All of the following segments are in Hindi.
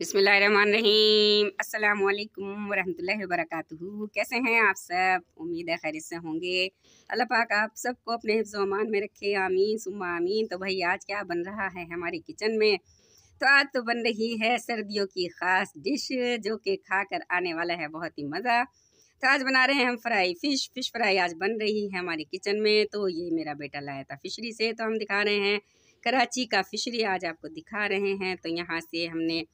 बिसमीम अल्लाम वरहमल वरक कैसे हैं आप सब उम्मीद है खैर से होंगे अल्लाह पाक आप सबको अपने हिफ्ज़मान में रखे आमीन सुम्मा आमीन तो भाई आज क्या बन रहा है हमारे किचन में तो आज तो बन रही है सर्दियों की ख़ास डिश जो कि खा कर आने वाला है बहुत ही मज़ा तो आज बना रहे हैं हम फ्राई फ़िश फ़िश फ्राई आज बन रही है हमारे किचन में तो ये मेरा बेटा लाया था फिशरी से तो हम दिखा रहे हैं कराची का फिशरी आज आपको दिखा रहे हैं तो यहाँ से हमने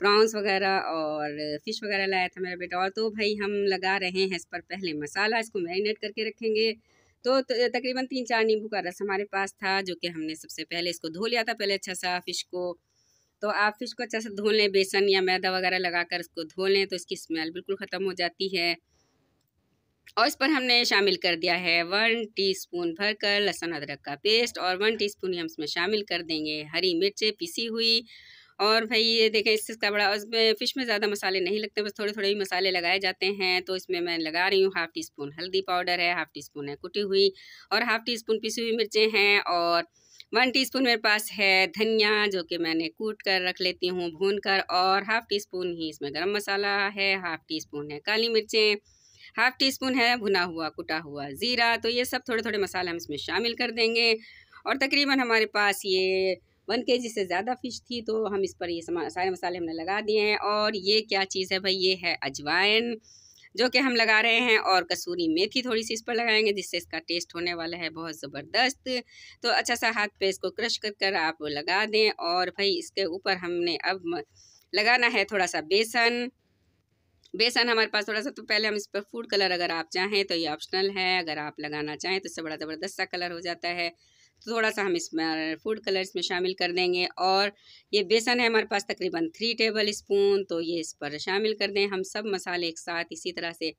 प्रॉन्स वगैरह और फ़िश वगैरह लाया था मेरा बेटा और तो भाई हम लगा रहे हैं इस पर पहले मसाला इसको मैरिनेट करके रखेंगे तो, तो तकरीबन तीन चार नींबू का रस हमारे पास था जो कि हमने सबसे पहले इसको धो लिया था पहले अच्छा सा फ़िश को तो आप फिश को अच्छा सा धो लें बेसन या मैदा वगैरह लगा कर इसको धो लें तो इसकी स्मेल बिल्कुल ख़त्म हो जाती है और इस पर हमने शामिल कर दिया है वन टीस्पून भरकर लहसुन अदरक का पेस्ट और वन टीस्पून हम इसमें शामिल कर देंगे हरी मिर्चें पिसी हुई और भाई ये देखें इसका बड़ा उसमें फ़िश में ज़्यादा मसाले नहीं लगते बस थोड़े थोड़े ही मसाले लगाए जाते हैं तो इसमें मैं लगा रही हूँ हाफ़ टी स्पून हल्दी पाउडर है हाफ़ टी स्पून है कुटी हुई और हाफ़ टी स्पून पिसी हुई मिर्चें हैं और वन टीस्पून मेरे पास है धनिया जो कि मैंने कूट कर रख लेती हूँ भून कर और हाफ़ टी स्पून ही इसमें गरम मसाला है हाफ़ टी स्पून है काली मिर्चें हाफ़ टी स्पून है भुना हुआ कुटा हुआ ज़ीरा तो ये सब थोड़े थोड़े मसाले हम इसमें शामिल कर देंगे और तकरीबन हमारे पास ये वन के से ज़्यादा फ़िश थी तो हम इस पर ये सारे मसाले हमने लगा दिए हैं और ये क्या चीज़ है भाई ये है अजवाइन जो कि हम लगा रहे हैं और कसूरी मेथी थोड़ी सी इस पर लगाएंगे जिससे इसका टेस्ट होने वाला है बहुत ज़बरदस्त तो अच्छा सा हाथ पे इसको क्रश कर कर आप लगा दें और भाई इसके ऊपर हमने अब लगाना है थोड़ा सा बेसन बेसन हमारे पास थोड़ा सा तो पहले हम इस पर फूड कलर अगर आप चाहें तो ये ऑप्शनल है अगर आप लगाना चाहें तो इससे बड़ा ज़बरदस्त सा कलर हो जाता है थोड़ा सा हम इसमें फूड कलर इसमें शामिल कर देंगे और ये बेसन है हमारे पास तकरीबन थ्री टेबल स्पून तो ये इस पर शामिल कर दें हम सब मसाले एक साथ इसी तरह से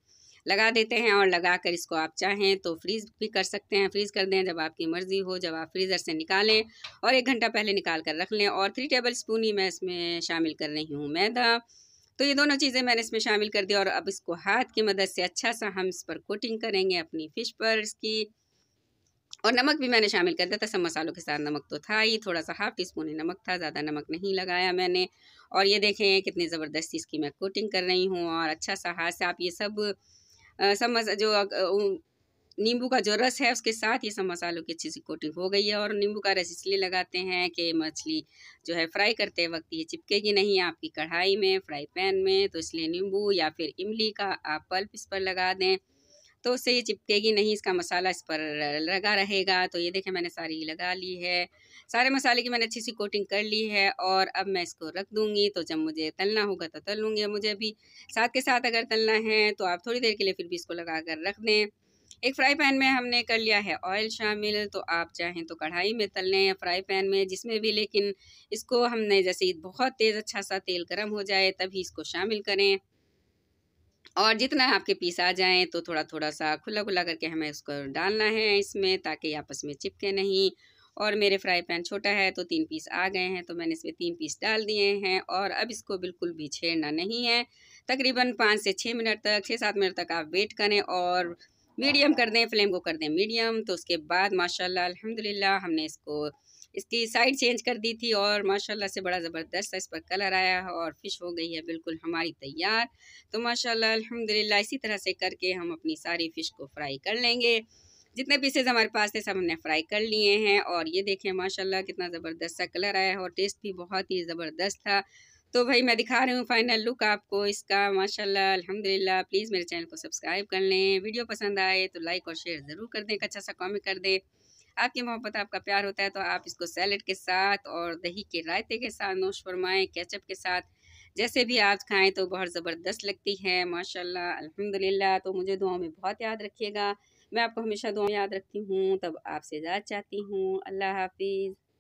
लगा देते हैं और लगा कर इसको आप चाहें तो फ्रीज़ भी कर सकते हैं फ्रीज़ कर दें जब आपकी मर्ज़ी हो जब आप फ्रीज़र से निकालें और एक घंटा पहले निकाल कर रख लें और थ्री टेबल स्पून ही मैं इसमें शामिल कर रही हूँ मैदा तो ये दोनों चीज़ें मैंने इसमें शामिल कर दी और अब इसको हाथ की मदद से अच्छा सा हम इस पर कोटिंग करेंगे अपनी फ़िश पर इसकी और नमक भी मैंने शामिल कर दिया था सब मसालों के साथ नमक तो था ही थोड़ा सा हाफ टी स्पून ही नमक था ज़्यादा नमक नहीं लगाया मैंने और ये देखें कितनी ज़बरदस्ती इसकी मैं कोटिंग कर रही हूँ और अच्छा सा हाथ से आप ये सब सब जो नींबू का जो रस है उसके साथ ये सब मसालों की अच्छी सी कोटिंग हो गई है और नींबू का रस इसलिए लगाते हैं कि मछली जो है फ्राई करते वक्त ये चिपकेगी नहीं आपकी कढ़ाई में फ्राई पैन में तो इसलिए नींबू या फिर इमली का आप पल्प इस पर लगा दें तो उससे ये चिपकेगी नहीं इसका मसाला इस पर लगा रहेगा तो ये देखें मैंने सारी लगा ली है सारे मसाले की मैंने अच्छी सी कोटिंग कर ली है और अब मैं इसको रख दूंगी तो जब मुझे तलना होगा तो तल लूँगी मुझे अभी साथ के साथ अगर तलना है तो आप थोड़ी देर के लिए फिर भी इसको लगा कर रख दें एक फ्राई पैन में हमने कर लिया है ऑयल शामिल तो आप चाहें तो कढ़ाई में तल लें या फ्राई पैन में जिसमें भी लेकिन इसको हमने जैसे बहुत तेज़ अच्छा सा तेल गर्म हो जाए तभी इसको शामिल करें और जितना आपके पीस आ जाएँ तो थोड़ा थोड़ा सा खुला खुला करके हमें उसको डालना है इसमें ताकि आपस में चिपके नहीं और मेरे फ्राई पैन छोटा है तो तीन पीस आ गए हैं तो मैंने इसमें तीन पीस डाल दिए हैं और अब इसको बिल्कुल भी छेड़ना नहीं है तकरीबन पाँच से छः मिनट तक छः सात मिनट तक आप वेट करें और मीडियम कर दें फ्लेम को कर दें मीडियम तो उसके बाद माशाल्लाह अल्हम्दुलिल्लाह हमने इसको इसकी साइड चेंज कर दी थी और माशाल्लाह से बड़ा ज़बरदस्त इस पर कलर आया है और फ़िश हो गई है बिल्कुल हमारी तैयार तो माशाल्लाह अल्हम्दुलिल्लाह इसी तरह से करके हम अपनी सारी फ़िश को फ्राई कर लेंगे जितने पीसेज हमारे पास थे सब हमने फ्राई कर लिए हैं और ये देखें माशाल्लाह कितना ज़बरदस्त सा कलर आया है और टेस्ट भी बहुत ही ज़बरदस्त था तो भाई मैं दिखा रही हूँ फाइनल लुक आपको इसका माशाल्लाह अल्हम्दुलिल्लाह प्लीज़ मेरे चैनल को सब्सक्राइब कर लें वीडियो पसंद आए तो लाइक और शेयर ज़रूर कर दें एक अच्छा सा कॉमेंट कर दें आपकी मोहब्बत आपका प्यार होता है तो आप इसको सैलड के साथ और दही के रायते के साथ नोश फरमाएँ कैचअप के साथ जैसे भी आप खाएं तो बहुत ज़बरदस्त लगती है माशाल्लाह अल्हम्दुलिल्लाह तो मुझे दुआओं में बहुत याद रखिएगा मैं आपको हमेशा दुआ याद रखती हूँ तब आपसे याद चाहती हूँ अल्लाह हाफिज़